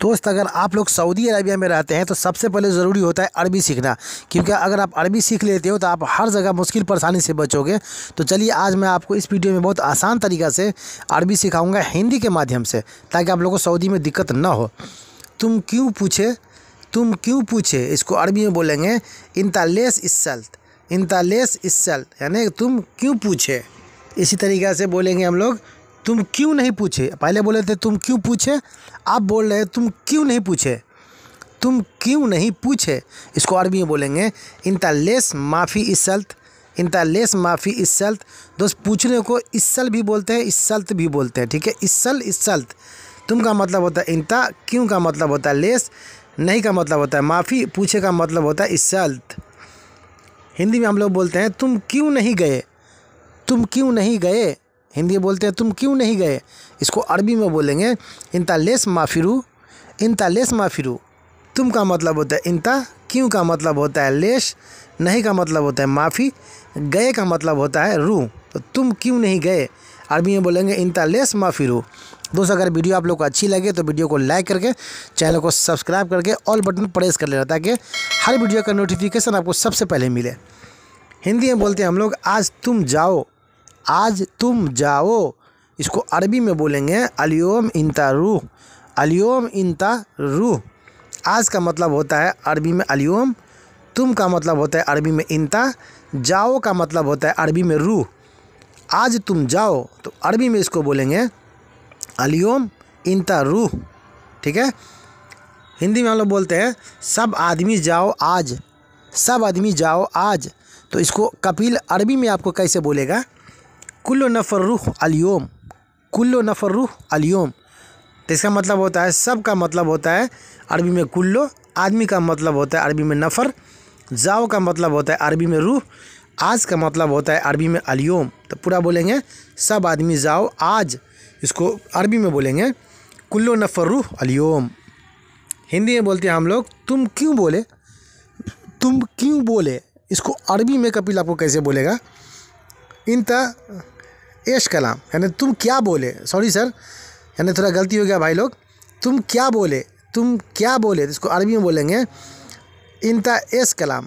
दोस्त अगर आप लोग सऊदी अरबिया में रहते हैं तो सबसे पहले ज़रूरी होता है अरबी सीखना क्योंकि अगर आप अरबी सीख लेते हो तो आप हर जगह मुश्किल परेशानी से बचोगे तो चलिए आज मैं आपको इस वीडियो में बहुत आसान तरीका से अरबी सिखाऊँगा हिंदी के माध्यम से ताकि आप लोग को सऊदी में दिक्कत ना हो तुम क्यों पूछे तुम क्यों पूछे इसको अरबी में बोलेंगे इंतालेस इस्सल्त लेस इस्सल्त यानी तुम क्यों पूछे इसी तरीक़े से बोलेंगे हम लोग तुम क्यों नहीं पूछे पहले बोले थे तुम क्यों पूछे आप बोल रहे तुम क्यों नहीं पूछे तुम क्यों नहीं पूछे इसको अरबी में बोलेंगे इनता लेस माफ़ी इसल्त इनता लेस माफ़ी इसल्त दोस्त पूछने को इसल भी बोलते हैं इसल्त भी बोलते हैं ठीक है इसल इसल्त तुम का मतलब होता है इनता क्यों का मतलब होता है लेस नहीं का मतलब होता है माफ़ी पूछे का मतलब होता है इसल्त हिंदी में हम लोग बोलते हैं तुम क्यों नहीं गए तुम क्यों नहीं गए हिंदी बोलते हैं तुम क्यों नहीं गए इसको अरबी में बोलेंगे इनता लेस माफिरू इनता लेस माफिरू तुम का मतलब होता है इंता क्यों का मतलब होता है लेस नहीं का मतलब होता है माफ़ी गए का मतलब होता है रू तो तुम क्यों नहीं गए अरबी में बोलेंगे इंता लेस माफ़ी रू दोस्तों अगर वीडियो आप लोग को अच्छी लगे तो वीडियो को लाइक करके चैनल को सब्सक्राइब करके ऑल बटन प्रेस कर लेना ताकि हर वीडियो का नोटिफिकेशन आपको सबसे पहले मिले हिंदी में बोलते हैं हम लोग आज तुम जाओ आज तुम जाओ इसको अरबी में बोलेंगे अलियोम इंता रूह अलियोम इंता रूह आज का मतलब होता है अरबी में अलियोम तुम का मतलब होता है अरबी में इंता जाओ का मतलब होता है अरबी में रूह आज तुम जाओ तो अरबी में इसको बोलेंगे अलियोम इंता रूह ठीक है हिंदी में हम लोग बोलते हैं सब आदमी जाओ आज सब आदमी जाओ आज तो इसको कपिल अरबी में आपको कैसे बोलेगा कुल्लो नफ़र रुख अलियोम कुल्लो रुख अलियोम तो इसका मतलब होता है सब का मतलब होता है अरबी में कुल्लो आदमी का मतलब होता है अरबी में नफ़र जाओ का मतलब होता है अरबी में रूह आज का मतलब होता है अरबी में अलियोम तो पूरा बोलेंगे सब आदमी जाओ आज इसको अरबी में बोलेंगे कुल्लो नफ़र रुह अलियोम हिंदी में बोलते हैं हम लोग तुम क्यों बोले तुम क्यों बोले इसको अरबी में कपिल आपको कैसे बोलेगा इंत एश कलाम यानी तुम क्या बोले सॉरी सर यानी थोड़ा गलती हो गया भाई लोग तुम क्या बोले तुम क्या बोले तो इसको अरबी में बोलेंगे इंता एस कलाम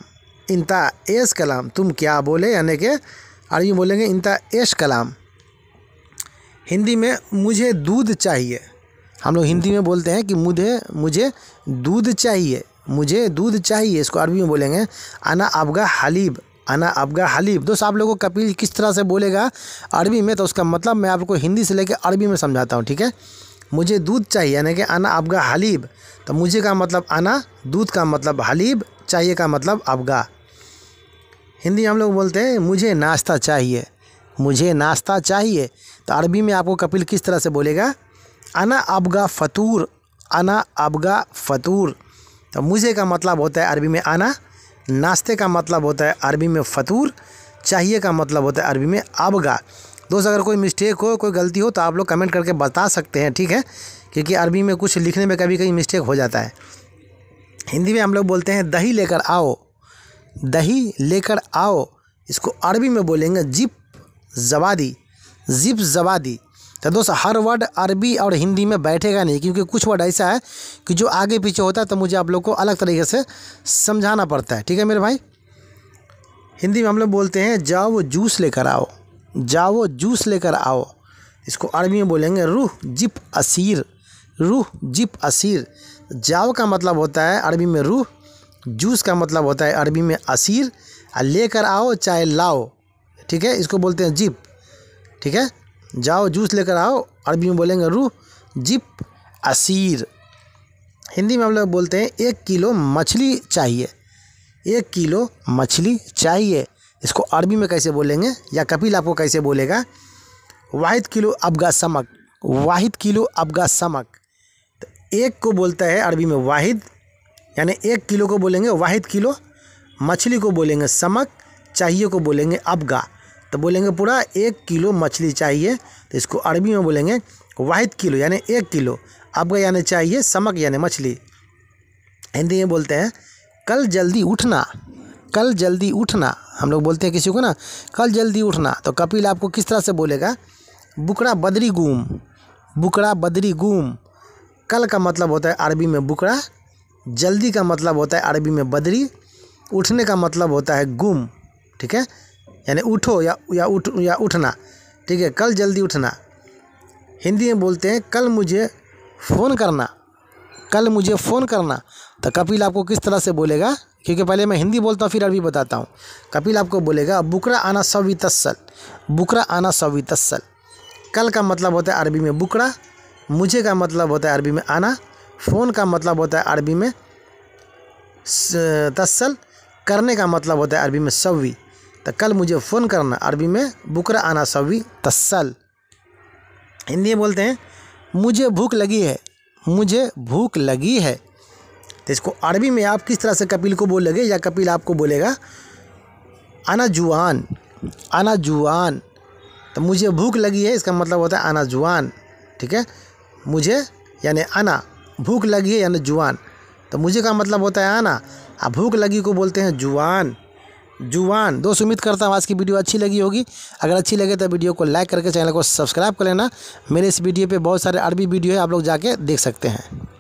इंता एस कलाम तुम क्या बोले यानी कि अरबी में बोलेंगे इंता एश कलाम हिंदी में मुझे दूध चाहिए हम लोग हिंदी में बोलते हैं कि मुझे मुझे दूध चाहिए मुझे दूध चाहिए इसको अरबी में बोलेंगे आना अबगा हलीब आना अबगा हलीफ दोस्तों आप लोगों को कपिल किस तरह से बोलेगा अरबी में तो उसका मतलब मैं आपको हिंदी से लेकर अरबी में समझाता हूँ ठीक है मुझे दूध चाहिए यानी कि आना अबगा हलीब तो मुझे का मतलब आना दूध का मतलब हलीब चाहिए का मतलब अबगा हिंदी में हम लोग बोलते हैं मुझे नाश्ता चाहिए मुझे नाश्ता चाहिए तो अरबी में आपको कपिल किस तरह से बोलेगा अना अबगा फतूर अना अबगा फतूर तो मुझे का मतलब होता है अरबी में आना नाश्ते का मतलब होता है अरबी में फतूर चाहिए का मतलब होता है अरबी में अबगा दोस्त अगर कोई मिस्टेक हो कोई गलती हो तो आप लोग कमेंट करके बता सकते हैं ठीक है क्योंकि अरबी में कुछ लिखने में कभी कभी मिस्टेक हो जाता है हिंदी में हम लोग बोलते हैं दही लेकर आओ दही लेकर आओ इसको अरबी में बोलेंगे जिप जवादी जिप जवादी तो दोस्त हर वर्ड अरबी और हिंदी में बैठेगा नहीं क्योंकि कुछ वर्ड ऐसा है कि जो आगे पीछे होता है तो मुझे आप लोग को अलग तरीके से समझाना पड़ता है ठीक है मेरे भाई हिंदी में हम लोग बोलते हैं जाओ जूस लेकर आओ जाओ जूस लेकर आओ इसको अरबी में बोलेंगे रूह जिप असीर रूह जिप असीर जाओ का मतलब होता है अरबी में रूह जूस का मतलब होता है अरबी में असीर लेकर आओ चाहे लाओ ठीक है इसको बोलते हैं जिप ठीक है जाओ जूस लेकर आओ अरबी में बोलेंगे रूह जिप असीर हिंदी में हम लोग बोलते हैं एक किलो मछली चाहिए एक किलो मछली चाहिए इसको अरबी में कैसे बोलेंगे या कपिल आपको कैसे बोलेगा वाहिद किलो अबगा समक वाहिद किलो अबगा समक तो एक को बोलता है अरबी में वाहिद यानी एक किलो को बोलेंगे वाहिद किलो मछली को बोलेंगे समक चाहिए को बोलेंगे अबगा तो बोलेंगे पूरा एक किलो मछली चाहिए तो इसको अरबी में बोलेंगे वाहिद किलो यानी एक किलो आपका यानी चाहिए समक यानी मछली हिंदी में बोलते हैं कल जल्दी उठना कल जल्दी उठना हम लोग बोलते हैं किसी को ना कल जल्दी उठना तो कपिल आपको किस तरह से बोलेगा बुकड़ा बदरी गुम बुकड़ा बदरी गुम कल का मतलब होता है अरबी में बुकड़ा जल्दी का मतलब होता है अरबी में बदरी उठने का मतलब होता है गुम ठीक है यानी उठो या या उठ या उठना ठीक है कल जल्दी उठना हिंदी में बोलते हैं कल मुझे फ़ोन करना कल मुझे फ़ोन करना तो कपिल आपको किस तरह से बोलेगा क्योंकि पहले मैं हिंदी बोलता हूँ फिर अरबी बताता हूँ कपिल आपको बोलेगा बुकरा आना सवी तस्सल बुकरा आना सवी तस्सल कल का मतलब होता है अरबी में बुकरा मुझे का मतलब होता है अरबी में आना फ़ोन का मतलब होता है अरबी में तस्सल करने का मतलब होता है अरबी में सवी तो कल मुझे फ़ोन करना अरबी में बुकरा आना सभी तस्सल हिंदी में बोलते हैं मुझे भूख लगी है मुझे भूख लगी है तो इसको अरबी में आप किस तरह से कपिल को बोलेंगे या कपिल आपको बोलेगा आना जुआन आना जुआन तो मुझे भूख लगी है इसका मतलब होता है आना जुआन ठीक है मुझे यानी आना भूख लगी है यानी जुआन तो मुझे का मतलब होता है आना आ भूख लगी को बोलते हैं जुआन जुवान दोस्त उम्मीद करता हूँ आज की वीडियो अच्छी लगी होगी अगर अच्छी लगे तो वीडियो को लाइक करके चैनल को सब्सक्राइब कर लेना मेरे इस वीडियो पे बहुत सारे अरबी वीडियो है आप लोग जाके देख सकते हैं